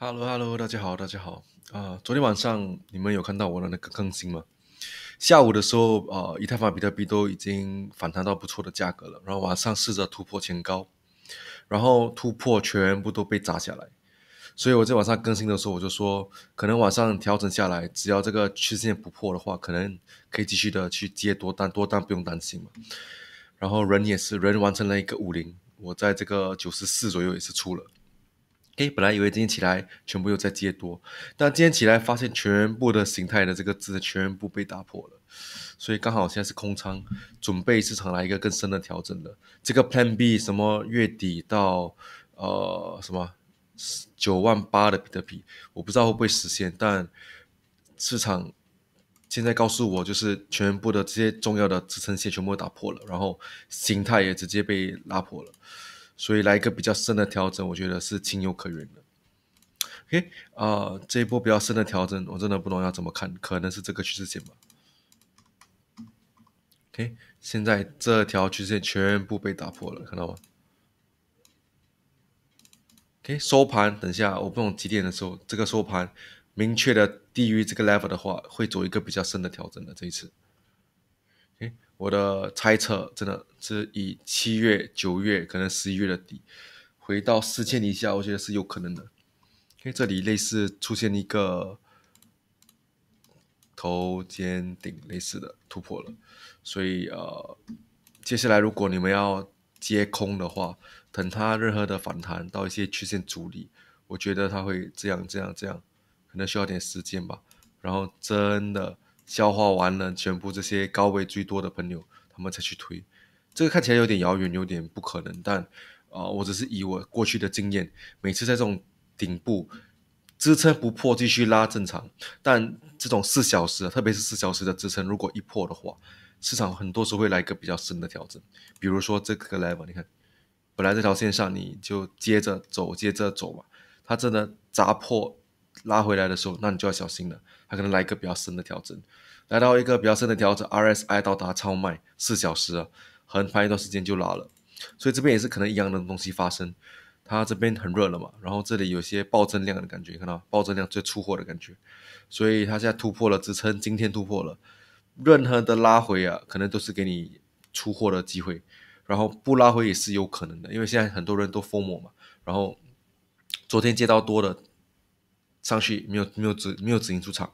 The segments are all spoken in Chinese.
Hello，Hello，大家好，大家好啊！昨天晚上你们有看到我的那个更新吗？下午的时候啊，以太坊、比特币都已经反弹到不错的价格了，然后晚上试着突破前高，然后突破全部都被砸下来。所以我在晚上更新的时候，我就说，可能晚上调整下来，只要这个趋势线不破的话，可能可以继续的去接多单，多单不用担心嘛。然后人也是人完成了一个五零，我在这个九十四左右也是出了。诶，本来以为今天起来全部又在接多，但今天起来发现全部的形态的这个字全部被打破了，所以刚好现在是空仓，准备市场来一个更深的调整的。这个 Plan B 什么月底到呃什么九万八的比特币，我不知道会不会实现，但市场现在告诉我就是全部的这些重要的支撑线全部打破了，然后形态也直接被拉破了。所以来一个比较深的调整，我觉得是情有可原的。OK，啊，这一波比较深的调整，我真的不懂要怎么看，可能是这个趋势线吧。OK，现在这条趋势线全部被打破了，看到吗？OK，收盘，等下我不懂几点的时候，这个收盘明确的低于这个 level 的话，会走一个比较深的调整的这一次。我的猜测真的是以七月、九月可能十一月的底回到四千以下，我觉得是有可能的，因为这里类似出现一个头肩顶类似的突破了，所以呃，接下来如果你们要接空的话，等它任何的反弹到一些曲线阻力，我觉得它会这样这样这样，可能需要点时间吧，然后真的。消化完了全部这些高位最多的朋友，他们才去推。这个看起来有点遥远，有点不可能，但啊，我只是以我过去的经验，每次在这种顶部支撑不破继续拉正常，但这种四小时，特别是四小时的支撑，如果一破的话，市场很多时候会来一个比较深的调整。比如说这个 level，你看，本来这条线上你就接着走，接着走嘛，它真的砸破。拉回来的时候，那你就要小心了，它可能来一个比较深的调整，来到一个比较深的调整，RSI 到达超卖四小时啊，横盘一段时间就拉了，所以这边也是可能一样的东西发生，它这边很热了嘛，然后这里有些爆增量的感觉，看到暴爆增量最出货的感觉，所以它现在突破了支撑，今天突破了，任何的拉回啊，可能都是给你出货的机会，然后不拉回也是有可能的，因为现在很多人都疯魔嘛，然后昨天接到多的。上去没有没有止没有止盈出场，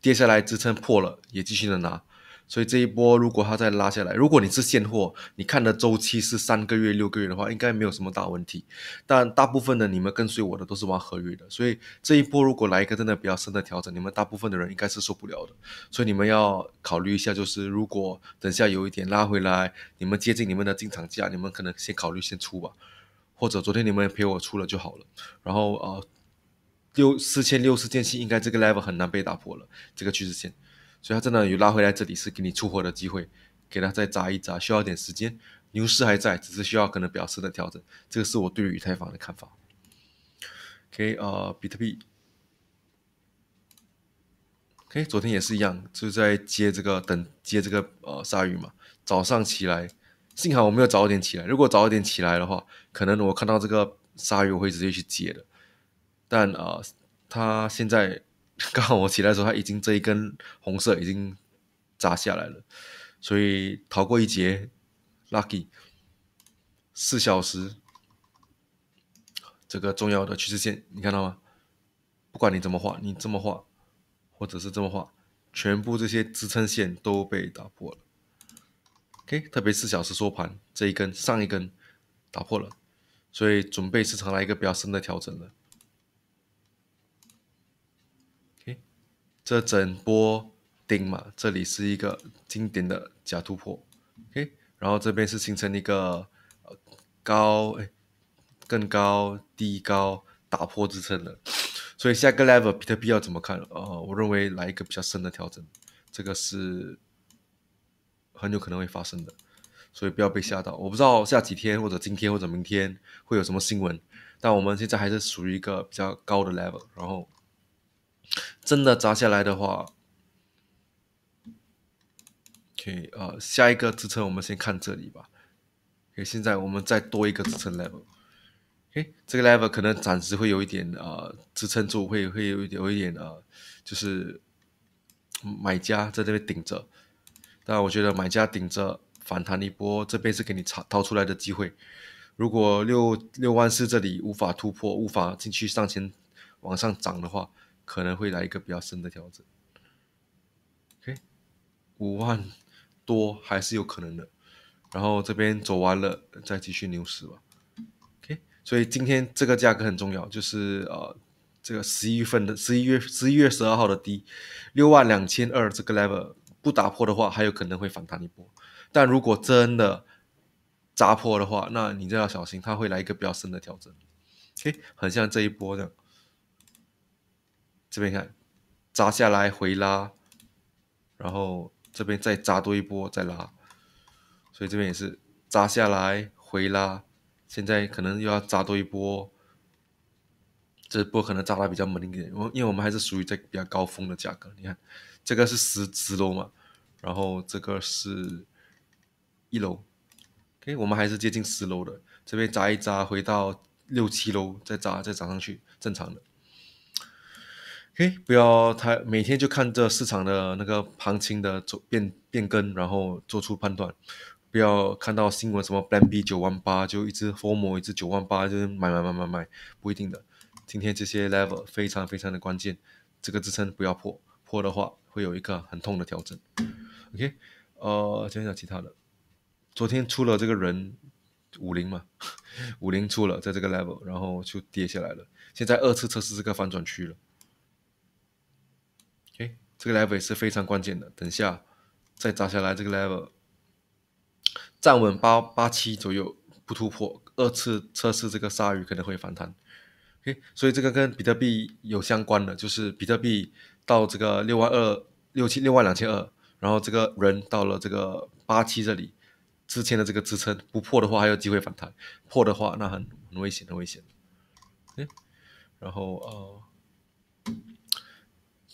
跌下来支撑破了也继续的拿，所以这一波如果它再拉下来，如果你是现货，你看的周期是三个月六个月的话，应该没有什么大问题。但大部分的你们跟随我的都是玩合约的，所以这一波如果来一个真的比较深的调整，你们大部分的人应该是受不了的，所以你们要考虑一下，就是如果等下有一点拉回来，你们接近你们的进场价，你们可能先考虑先出吧，或者昨天你们陪我出了就好了，然后呃。六四千六四千七，应该这个 level 很难被打破了，这个趋势线，所以它真的有拉回来，这里是给你出货的机会，给它再砸一砸，需要点时间，牛市还在，只是需要可能表示的调整，这个是我对于以太坊的看法。OK，呃，比特币，OK，昨天也是一样，就在接这个等接这个呃鲨鱼嘛，早上起来，幸好我没有早一点起来，如果早一点起来的话，可能我看到这个鲨鱼我会直接去接的。但啊，它现在刚好我起来的时候，它已经这一根红色已经砸下来了，所以逃过一劫，lucky。四小时这个重要的趋势线，你看到吗？不管你怎么画，你这么画，或者是这么画，全部这些支撑线都被打破了。OK，特别四小时收盘这一根上一根打破了，所以准备市场来一个比较深的调整了。这整波顶嘛，这里是一个经典的假突破，OK，然后这边是形成一个高，哎，更高低高打破支撑的，所以下个 level 比特币要怎么看？呃，我认为来一个比较深的调整，这个是很有可能会发生的，所以不要被吓到。我不知道下几天或者今天或者明天会有什么新闻，但我们现在还是属于一个比较高的 level，然后。真的砸下来的话，OK，呃，下一个支撑我们先看这里吧。OK，现在我们再多一个支撑 level。OK，这个 level 可能暂时会有一点啊支撑住，会会有有一点啊，就是买家在这边顶着。但我觉得买家顶着反弹一波，这边是给你查掏出来的机会。如果六六万四这里无法突破，无法进去上前往上涨的话，可能会来一个比较深的调整，OK，五万多还是有可能的，然后这边走完了再继续牛市吧，OK，所以今天这个价格很重要，就是呃这个十一份的十一月十一月十二号的低六万两千二这个 level 不打破的话，还有可能会反弹一波，但如果真的砸破的话，那你就要小心，它会来一个比较深的调整，OK，很像这一波的。这边看，砸下来回拉，然后这边再砸多一波再拉，所以这边也是砸下来回拉，现在可能又要砸多一波，这波可能砸的比较猛一点，我因为我们还是属于在比较高峰的价格，你看这个是十十楼嘛，然后这个是一楼，OK 我们还是接近十楼的，这边砸一砸回到六七楼再砸再涨上去正常的。OK，不要太每天就看这市场的那个行情的走变变更，然后做出判断。不要看到新闻什么 Plan B 九万八，就一只 Form 一只九万八，就是买买买买买，不一定的。今天这些 Level 非常非常的关键，这个支撑不要破，破的话会有一个很痛的调整。OK，呃，讲讲其他的。昨天出了这个人五零嘛，五零出了，在这个 Level，然后就跌下来了。现在二次测试这个反转区了。这个 level 也是非常关键的，等下再砸下来，这个 level 站稳八八七左右不突破，二次测试这个鲨鱼可能会反弹。OK，所以这个跟比特币有相关的，就是比特币到这个六万二六七六万两千二，然后这个人到了这个八七这里之前的这个支撑不破的话还有机会反弹，破的话那很很危险很危险。哎，然后呃。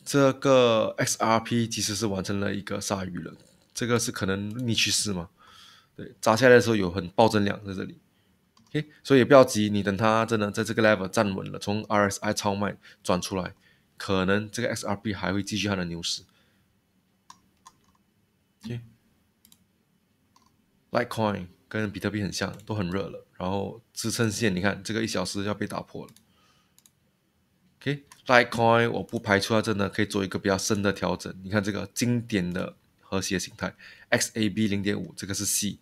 这个 XRP 其实是完成了一个鲨鱼了，这个是可能逆趋势嘛？对，砸下来的时候有很暴增量在这里，嘿，所以不要急，你等它真的在这个 level 站稳了，从 RSI 超卖转出来，可能这个 XRP 还会继续它的牛市。k l i t e c o i n 跟比特币很像，都很热了，然后支撑线，你看这个一小时要被打破了。哎，Litecoin 我不排除它真的可以做一个比较深的调整。你看这个经典的和谐形态，XAB 零点五，这个是 C。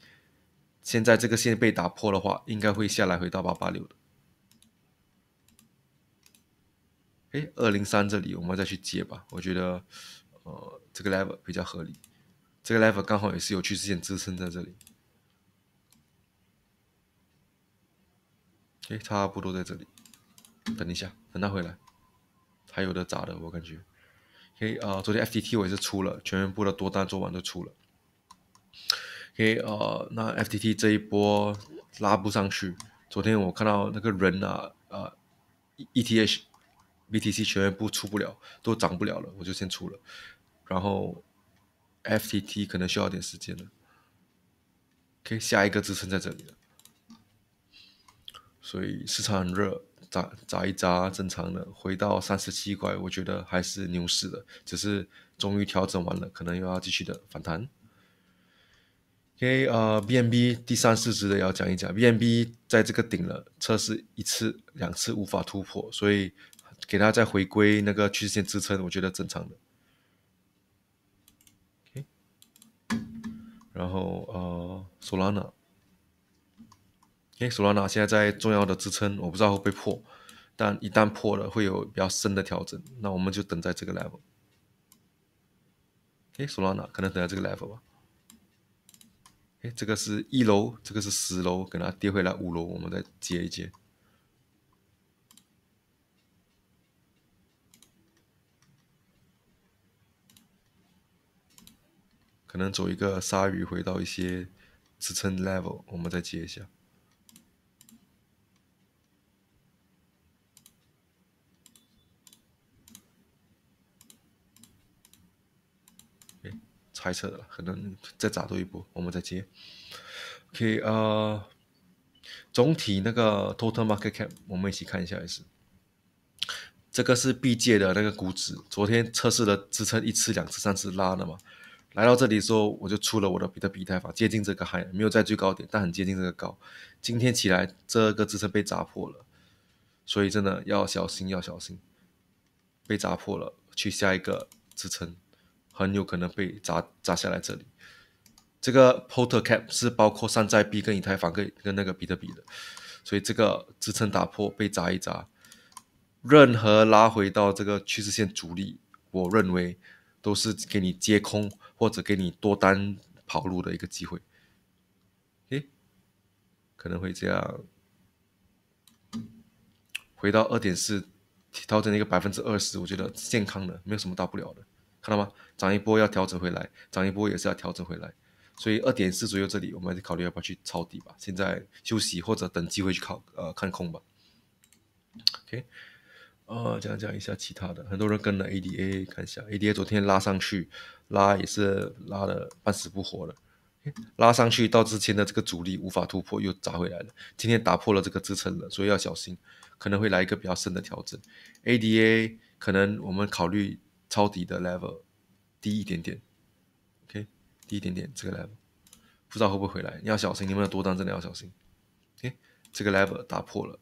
现在这个线被打破的话，应该会下来回到八八六的。哎，二零三这里我们再去接吧，我觉得呃这个 level 比较合理，这个 level 刚好也是有趋势线支撑在这里。哎，差不多在这里。等一下，等他回来。还有的砸的？我感觉，OK 啊，昨天 f t t 我也是出了，全员部的多单做完都出了。OK 呃，那 f t t 这一波拉不上去，昨天我看到那个人啊，呃，ETH、BTC 全员部出不了，都涨不了了，我就先出了。然后 f t t 可能需要点时间了。OK，下一个支撑在这里了，所以市场很热。砸砸一砸，正常的回到三十七块，我觉得还是牛市的，只是终于调整完了，可能又要继续的反弹。OK，呃 v n b 第三市值的也要讲一讲 v n b 在这个顶了，测试一次两次无法突破，所以给它再回归那个趋势线支撑，我觉得正常的。OK，然后呃，Solana。哎，索拉纳现在在重要的支撑，我不知道会不会破，但一旦破了，会有比较深的调整。那我们就等在这个 level。哎，索拉纳可能等在这个 level 吧。哎，这个是一楼，这个是十楼，给它跌回来五楼，我们再接一接。可能走一个鲨鱼，回到一些支撑 level，我们再接一下。猜测的，可能再砸多一波，我们再接。OK 啊，总体那个 Total Market Cap，我们一起看一下也是。这个是 B 界的那个股指，昨天测试的支撑一次、两次、三次拉的嘛。来到这里时候我就出了我的比特币台法，接近这个 high，没有在最高点，但很接近这个高。今天起来，这个支撑被砸破了，所以真的要小心，要小心。被砸破了，去下一个支撑。很有可能被砸砸下来，这里这个 Porter Cap 是包括山寨币跟以太坊跟跟那个比特币的，所以这个支撑打破被砸一砸，任何拉回到这个趋势线阻力，我认为都是给你接空或者给你多单跑路的一个机会。诶，可能会这样回到二点四，调整一个百分之二十，我觉得健康的，没有什么大不了的。看到吗？涨一波要调整回来，涨一波也是要调整回来，所以二点四左右这里，我们考虑要不要去抄底吧？现在休息或者等机会去考呃看空吧。OK，呃讲讲一下其他的，很多人跟了 ADA，看一下 ADA 昨天拉上去，拉也是拉的半死不活的，拉上去到之前的这个阻力无法突破，又砸回来了。今天打破了这个支撑了，所以要小心，可能会来一个比较深的调整。ADA 可能我们考虑。超底的 level，低一点点，OK，低一点点这个 level，不知道会不会回来，你要小心，你们的多单真的要小心。OK，这个 level 打破了，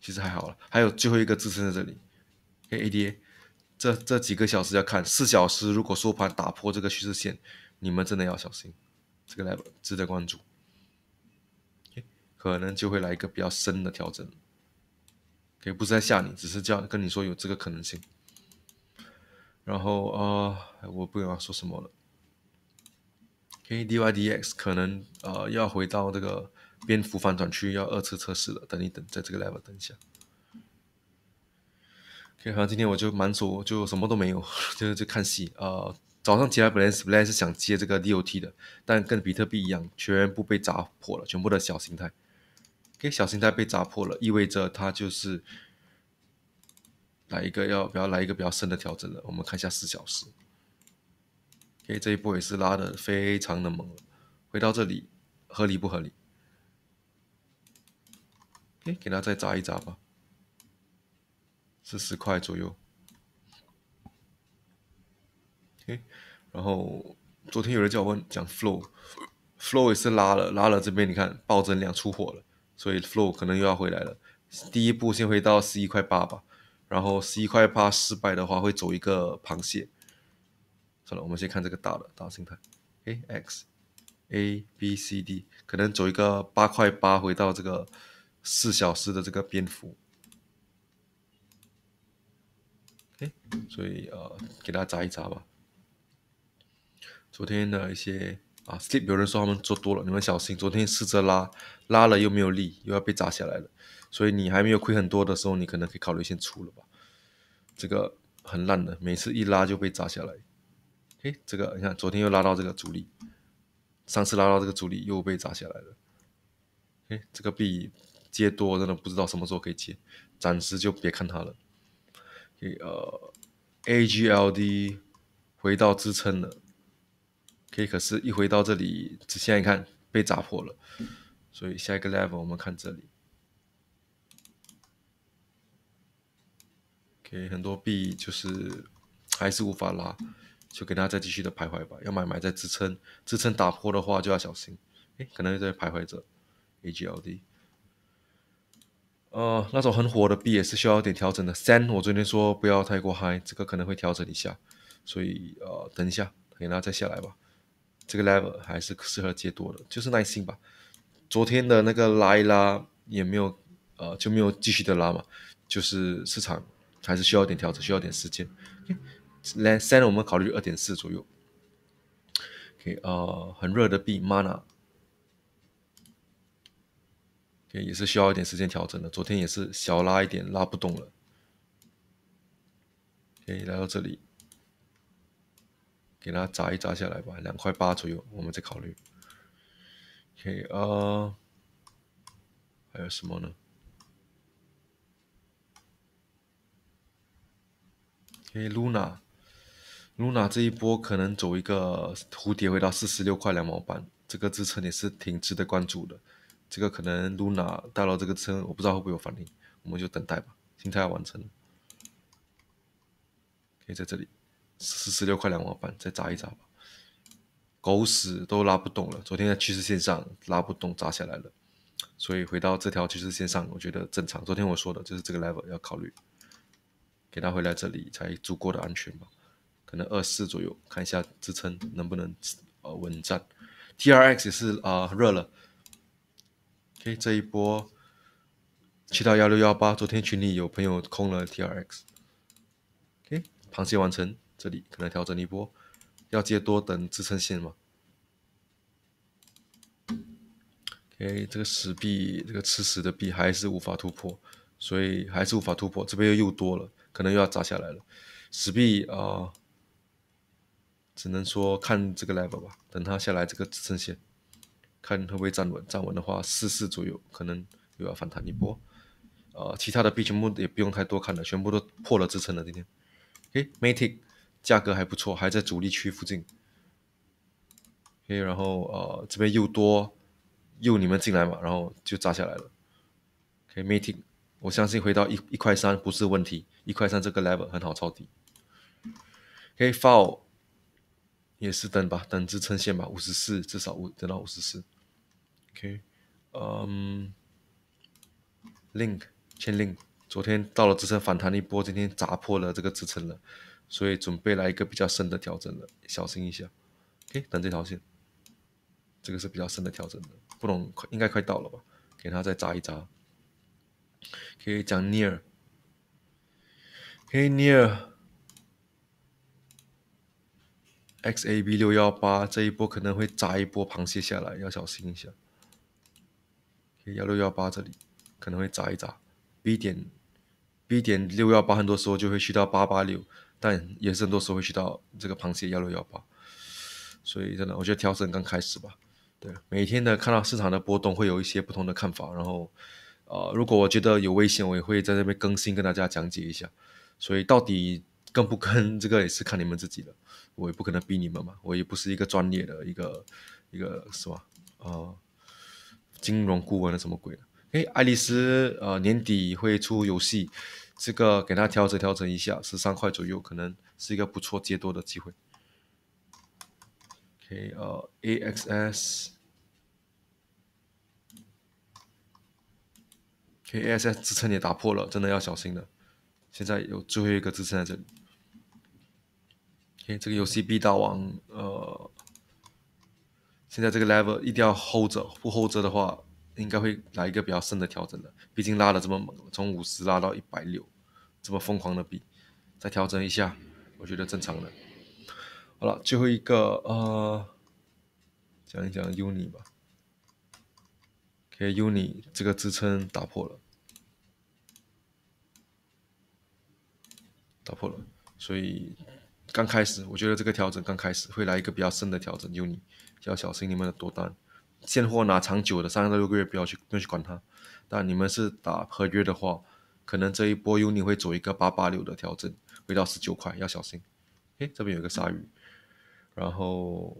其实还好了，还有最后一个支撑在这里。哎，ADA，这这几个小时要看，四小时如果收盘打破这个趋势线，你们真的要小心，这个 level 值得关注，可能就会来一个比较深的调整。也不是在吓你，只是叫跟你说有这个可能性。然后啊，我不用说什么了。K D Y D X 可能呃要回到这个蝙蝠反转区，要二次测试了。等一等在这个 level 等一下。可以，好，今天我就满说，就什么都没有，就是看戏啊。早上起来本来 split 是想接这个 D O T 的，但跟比特币一样，全部被砸破了，全部的小形态。K，小心态被砸破了，意味着它就是来一个要不要来一个比较深的调整了。我们看一下四小时，K，这一波也是拉的非常的猛。回到这里，合理不合理？K，给它再砸一砸吧，四十块左右。K，然后昨天有人叫我问讲 flow，flow 也是拉了拉了，这边你看暴增量出货了。所以 flow 可能又要回来了，第一步先回到十一块八吧，然后十一块八失败的话，会走一个螃蟹。算了，我们先看这个大的大形态。a x a b c d 可能走一个八块八，回到这个四小时的这个蝙蝠。哎，所以呃，给大家砸一砸吧。昨天的一些。啊，s 有人说他们做多了，你们小心。昨天试着拉，拉了又没有力，又要被砸下来了。所以你还没有亏很多的时候，你可能可以考虑先出了吧。这个很烂的，每次一拉就被砸下来。嘿，这个你看，昨天又拉到这个阻力，上次拉到这个阻力又被砸下来了。嘿，这个币接多真的不知道什么时候可以接，暂时就别看它了。呃，AGLD 回到支撑了。可以，可是，一回到这里，直线一看被砸破了，所以下一个 level 我们看这里，给很多币就是还是无法拉，就给大家再继续的徘徊吧。要买买在支撑，支撑打破的话就要小心。哎，可能就在徘徊着，AGLD，呃，那种很火的币也是需要点调整的。三，我昨天说不要太过嗨，这个可能会调整一下，所以呃，等一下，给大家再下来吧。这个 level 还是适合接多的，就是耐心吧。昨天的那个拉一拉也没有，呃，就没有继续的拉嘛，就是市场还是需要点调整，需要点时间。来三我们考虑二点四左右。OK，呃，很热的币 mana，也是需要一点时间调整的。昨天也是小拉一点，拉不动了。OK，来到这里。给它砸一砸下来吧，两块八左右，我们再考虑。可以啊，还有什么呢？可以 Luna，Luna 这一波可能走一个蝴蝶，回到四十六块两毛半，这个支撑也是挺值得关注的。这个可能 Luna 到了这个支撑，我不知道会不会有反应，我们就等待吧，心态要完成。可以在这里。是十六块两毛八，再砸一砸吧，狗屎都拉不动了。昨天在趋势线上拉不动，砸下来了，所以回到这条趋势线上，我觉得正常。昨天我说的就是这个 level 要考虑，给它回来这里才足够的安全吧？可能二四左右，看一下支撑能不能呃稳站。T R X 也是啊，热了。o K 这一波，七到幺六幺八。昨天群里有朋友空了 T R X。K 螃蟹完成。这里可能调整一波，要接多等支撑线嘛？OK，这个死币，这个吃屎的币还是无法突破，所以还是无法突破。这边又又多了，可能又要砸下来了。死币啊，只能说看这个 level 吧，等它下来这个支撑线，看会不会站稳。站稳的话，四四左右可能又要反弹一波。呃，其他的币全部也不用太多看了，全部都破了支撑了今天。诶 m a t i c 价格还不错，还在主力区附近。OK，然后呃，这边又多，又你们进来嘛，然后就砸下来了。OK，meeting，我相信回到一一块三不是问题，一块三这个 level 很好抄底。OK，fall 也是等吧，等支撑线吧，五十四至少五等到五十四。OK，嗯，link 先 link，昨天到了支撑反弹一波，今天砸破了这个支撑了。所以准备来一个比较深的调整了，小心一下。OK，等这条线，这个是比较深的调整的，不能快，应该快到了吧？给它再砸一砸，可以讲 n e e y 可以 near。XAB 六幺八这一波可能会砸一波螃蟹下来，要小心一下。K 幺六幺八这里可能会砸一砸，B 点，B 点六幺八很多时候就会去到八八六。但也是很多时候会去到这个螃蟹幺六幺八，所以真的，我觉得调整刚开始吧。对，每天的看到市场的波动，会有一些不同的看法。然后，呃，如果我觉得有危险，我也会在那边更新，跟大家讲解一下。所以到底跟不跟这个，也是看你们自己的。我也不可能逼 你们嘛，我也不是一个专业的一个一个什么呃金融顾问的什么鬼的。哎，爱丽丝呃年底会出游戏。这个给它调整调整一下，十三块左右可能是一个不错接多的机会。K 呃 AXS，KAXS 支撑也打破了，真的要小心了。现在有最后一个支撑在这里。K 这个游戏币大王，呃，现在这个 level 一定要 hold 着，不 hold 着的话。应该会来一个比较深的调整的，毕竟拉的这么猛，从五十拉到一百六，这么疯狂的比，再调整一下，我觉得正常的。好了，最后一个，呃，讲一讲 uni 吧。OK，uni 这个支撑打破了，打破了，所以刚开始，我觉得这个调整刚开始会来一个比较深的调整，uni 要小心你们的多单。现货拿长久的，三个六个月不要去不要去管它。但你们是打合约的话，可能这一波 UNI 会走一个八八六的调整，回到十九块，要小心。诶，这边有个鲨鱼，然后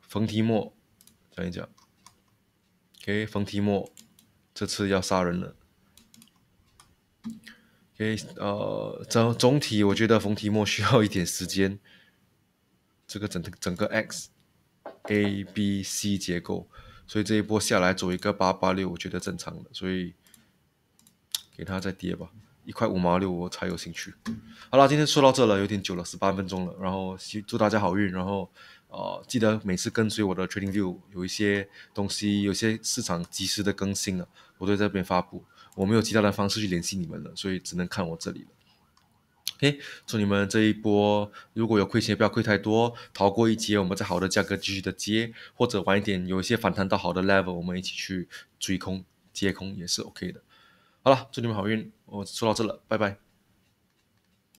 冯提莫讲一讲。哎，冯提莫这次要杀人了。哎，呃，总总体我觉得冯提莫需要一点时间。这个整整个 XABC 结构。所以这一波下来走一个八八六，我觉得正常的，所以给它再跌吧，一块五毛六我才有兴趣。好了，今天说到这了，有点久了，十八分钟了。然后祝大家好运。然后呃，记得每次跟随我的 Trading View 有一些东西，有些市场及时的更新了，我都这边发布。我没有其他的方式去联系你们了，所以只能看我这里了。嘿，祝你们这一波如果有亏钱，不要亏太多，逃过一劫。我们再好的价格继续的接，或者晚一点有一些反弹到好的 level，我们一起去追空接空也是 OK 的。好了，祝你们好运。我说到这了，拜拜。